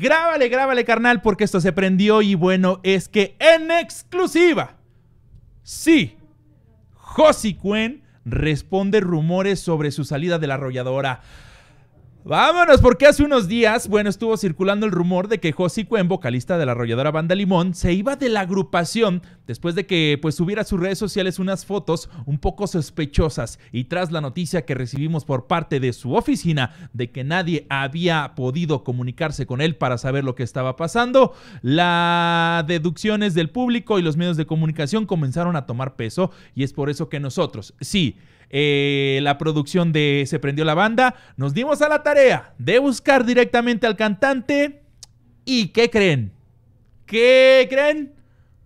Grábale, grábale, carnal, porque esto se prendió y bueno, es que en exclusiva. Sí, Josie Quen responde rumores sobre su salida de la arrolladora. Vámonos, porque hace unos días, bueno, estuvo circulando el rumor de que José Cuen, vocalista de la arrolladora Banda Limón, se iba de la agrupación después de que pues subiera a sus redes sociales unas fotos un poco sospechosas y tras la noticia que recibimos por parte de su oficina de que nadie había podido comunicarse con él para saber lo que estaba pasando, las deducciones del público y los medios de comunicación comenzaron a tomar peso y es por eso que nosotros, sí, eh, la producción de Se Prendió la Banda, nos dimos a la tarea de buscar directamente al cantante. ¿Y qué creen? ¿Qué creen?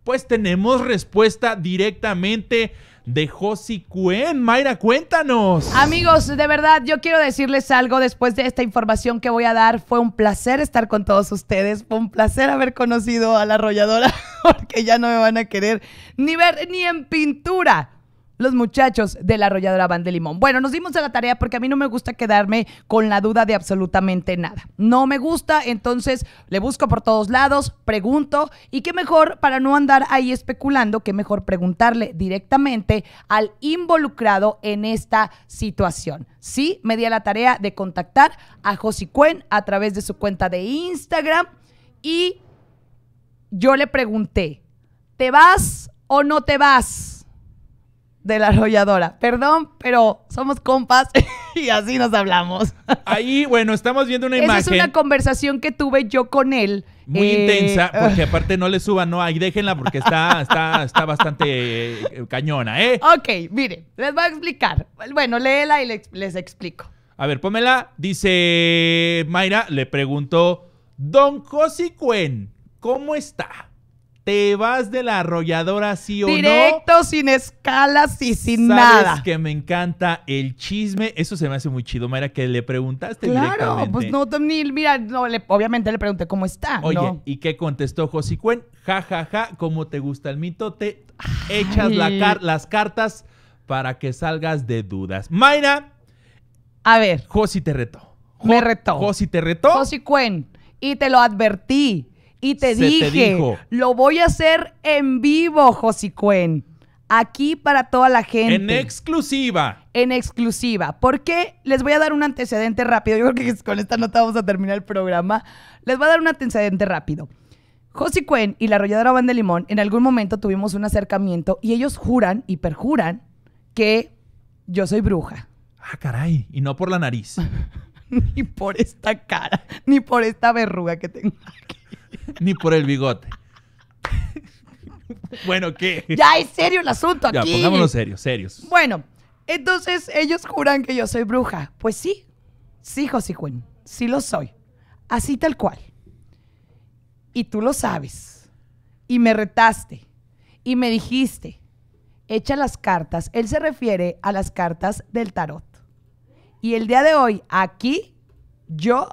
Pues tenemos respuesta directamente de Josi Cuen. Mayra, cuéntanos. Amigos, de verdad, yo quiero decirles algo después de esta información que voy a dar. Fue un placer estar con todos ustedes. Fue un placer haber conocido a la arrolladora, porque ya no me van a querer ni ver ni en pintura los muchachos de la arrolladora Van de Limón. Bueno, nos dimos a la tarea porque a mí no me gusta quedarme con la duda de absolutamente nada. No me gusta, entonces le busco por todos lados, pregunto y qué mejor para no andar ahí especulando, qué mejor preguntarle directamente al involucrado en esta situación. Sí, me di a la tarea de contactar a Josi Cuen a través de su cuenta de Instagram y yo le pregunté, ¿te vas o no te vas? de la arrolladora. Perdón, pero somos compas y así nos hablamos. Ahí, bueno, estamos viendo una imagen. es una conversación que tuve yo con él. Muy eh, intensa, ah. porque aparte no le suban, no, ahí déjenla porque está, está, bastante eh, cañona, ¿eh? Ok, mire, les voy a explicar. Bueno, léela y les, explico. A ver, pómela. Dice Mayra, le preguntó, Don Cuen, ¿cómo está? ¿Te vas de la arrolladora sí o no? Directo, sin escalas y sin nada. Sabes que me encanta el chisme. Eso se me hace muy chido, Mayra, que le preguntaste claro, pues no, ni, mira, no, obviamente le pregunté cómo está, Oye, ¿y qué contestó Josy Cuen? Ja, ja, ja, ¿cómo te gusta el mito, te Echas las cartas para que salgas de dudas. Mayra. A ver. Josi te retó. me retó. Josi te retó. Josi Cuen. Y te lo advertí y te dije, lo voy a hacer en vivo, Cuen. Aquí para toda la gente. En exclusiva. En exclusiva. Porque les voy a dar un antecedente rápido. Yo creo que con esta nota vamos a terminar el programa. Les voy a dar un antecedente rápido. Josy Cuen y la arrolladora Van de Limón en algún momento tuvimos un acercamiento y ellos juran y perjuran que yo soy bruja. Ah, caray. Y no por la nariz. ni por esta cara, ni por esta verruga que tengo aquí ni por el bigote. bueno, ¿qué? Ya es serio el asunto aquí. Ya, pongámonos serios, serios. Bueno, entonces ellos juran que yo soy bruja. Pues sí, sí, José Quinn, sí lo soy. Así tal cual. Y tú lo sabes. Y me retaste. Y me dijiste, echa las cartas. Él se refiere a las cartas del tarot. Y el día de hoy, aquí, yo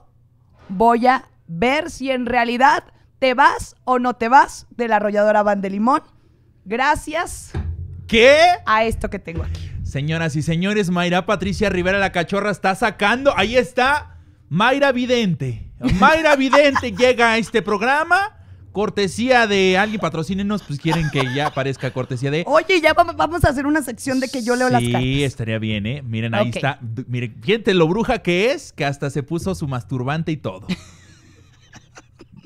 voy a ver si en realidad ¿Te vas o no te vas de la arrolladora Van de Limón? Gracias. ¿Qué? A esto que tengo aquí. Señoras y señores, Mayra Patricia Rivera la Cachorra está sacando. Ahí está Mayra Vidente. Mayra Vidente llega a este programa. Cortesía de alguien, patrocínenos, pues quieren que ya aparezca cortesía de. Oye, ya vamos a hacer una sección de que yo leo las cartas. Sí, estaría bien, ¿eh? Miren, ahí está. Miren, fíjate lo bruja que es, que hasta se puso su masturbante y todo.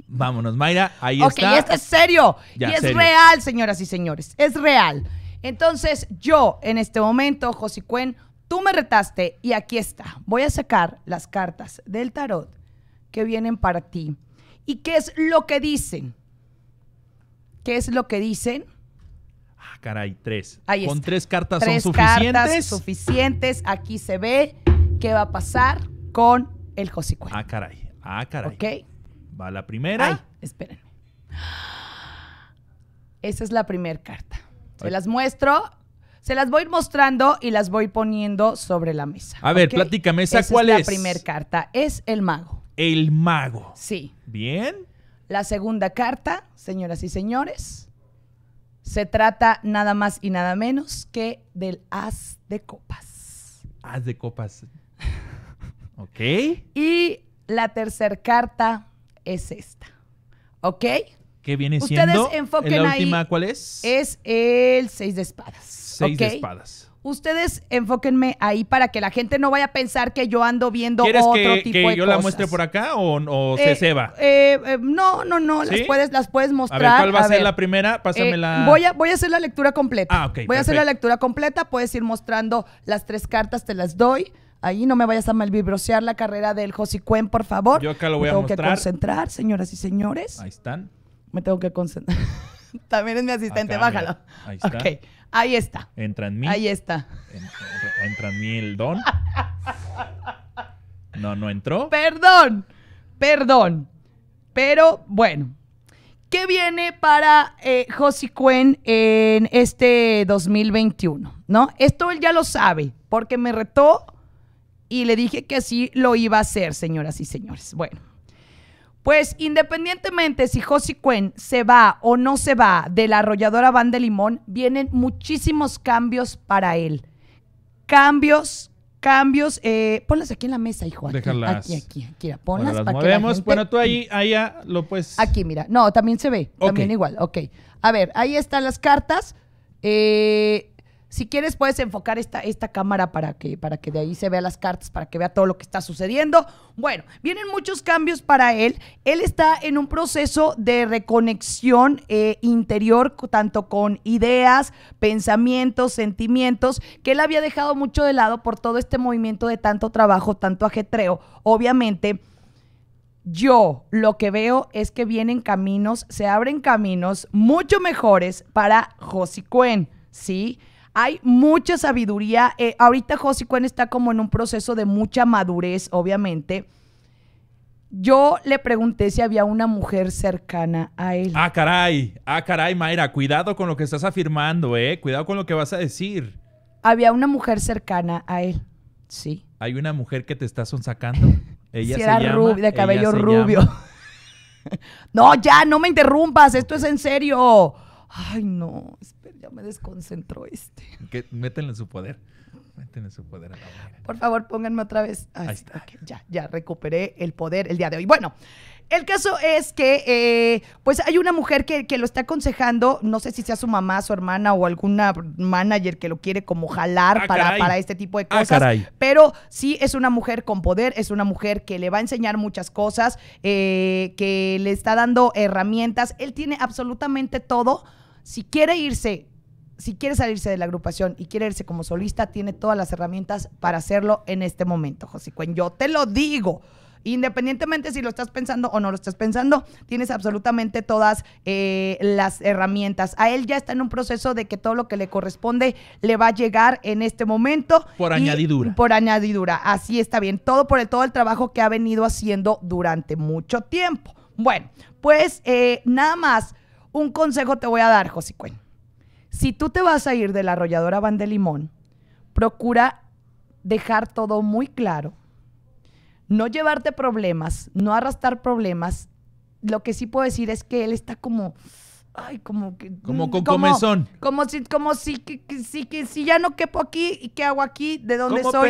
Vámonos, Mayra, ahí está. Ok, esto es serio. y es real, señoras y señores. Es real. Entonces, yo en este momento, Josicuen, tú me retaste y aquí está. Voy a sacar las cartas del tarot que vienen para ti. ¿Y qué es lo que dicen? ¿Qué es lo que dicen? Ah, caray, tres. Ahí Con tres cartas son suficientes. Cartas suficientes. Aquí se ve qué va a pasar con el Josicuen. Ah, caray. Ah, caray. Ok. Va la primera. Ay, espérenme. Esa es la primera carta. Se las muestro. Se las voy mostrando y las voy poniendo sobre la mesa. A ver, plática, platícame, cuál es? es? La primera carta es el mago. El mago. Sí. Bien. La segunda carta, señoras y señores, se trata nada más y nada menos que del haz de copas. Haz de copas. ok. Y la tercera carta es esta. ¿Ok? ¿Qué viene siendo? Ustedes enfoquen ¿La última cuál es? Es el seis de espadas. seis de espadas. Ustedes enfóquenme ahí para que la gente no vaya a pensar que yo ando viendo otro tipo de cosas. ¿Quieres ¿Que yo la muestre por acá o, eh, se ceba? Eh, eh, no, no, no. Las, puedes, las puedes mostrar. ¿cuál va a, ser la primera? Pásamela. voy, a, voy a hacer la lectura completa. Ah, voy a hacer la lectura completa. Puedes ir mostrando las tres cartas, te las doy ahí no me vayas a malvibrosear la carrera del Josi Cuen, por favor. Yo acá lo voy a mostrar. Tengo que concentrar, señoras y señores. Ahí están. Me tengo que concentrar. También es mi asistente, bájalo. Ahí está. Ok, ahí está. Entra en mí. Ahí está. Entra, en mí el don. No, no entró. Perdón, perdón. Pero bueno, ¿Qué viene para eh, Cuen en este 2021? ¿No? Esto él ya lo sabe, porque me retó y le dije que sí lo iba a hacer, señoras y señores. Bueno, pues independientemente si Josie Cuen se va o no se va de la arrolladora Van de Limón, vienen muchísimos cambios para él. Cambios, cambios. Eh, ponlas aquí en la mesa, hijo. Aquí, Déjalas. Aquí, aquí, aquí. ponlas bueno, para que gente... Bueno, tú ahí, allá lo puedes. Aquí, mira. No, también se ve. También igual. Ok. A ver, ahí están las cartas. Eh si quieres, puedes enfocar esta, esta cámara para que, para que de ahí se vea las cartas, para que vea todo lo que está sucediendo. Bueno, vienen muchos cambios para él. Él está en un proceso de reconexión eh, interior, tanto con ideas, pensamientos, sentimientos, que él había dejado mucho de lado por todo este movimiento de tanto trabajo, tanto ajetreo. Obviamente. Yo lo que veo es que vienen caminos, se abren caminos mucho mejores para Josie Cuen, ¿sí? Hay mucha sabiduría. Eh, ahorita Josie Cuen está como en un proceso de mucha madurez, obviamente. Yo le pregunté si había una mujer cercana a él. Ah, caray. Ah, caray, Mayra. Cuidado con lo que estás afirmando, ¿eh? Cuidado con lo que vas a decir. Había una mujer cercana a él. Sí. Hay una mujer que te está sonsacando. Ella se era de cabello rubio. no, ya, no me interrumpas. Esto es en serio ay no, espera, ya me desconcentró este. Que Métenle su poder. Métenle su poder a Por favor, pónganme otra vez. Ahí está. ya, ya recuperé el poder el día de hoy. Bueno, el caso es que, eh, pues hay una mujer que, lo está aconsejando, no sé si sea su mamá, su hermana o alguna manager que lo quiere como jalar ah, para, este tipo de ah, cosas. Pero sí es una mujer con poder, es una mujer que le va a enseñar muchas cosas, eh, que le está dando herramientas. Él tiene absolutamente todo. Si quiere irse si quiere salirse de la agrupación y quiere irse como solista, tiene todas las herramientas para hacerlo en este momento, José Cuen. Yo te lo digo. Independientemente si lo estás pensando o no lo estás pensando, tienes absolutamente todas eh, las herramientas. A él ya está en un proceso de que todo lo que le corresponde le va a llegar en este momento. Por añadidura. Por añadidura, así está bien. Todo por el, todo el trabajo que ha venido haciendo durante mucho tiempo. Bueno, pues eh, nada más un consejo te voy a dar, Josicuen. Si tú te vas a ir de la arrolladora Van de Limón, procura dejar todo muy claro no llevarte problemas, no arrastrar problemas. Lo que sí puedo decir es que él está como, ay, como que... Como mm, con como, Como si, como si, que, que, si ya no quepo aquí y qué hago aquí, de dónde soy.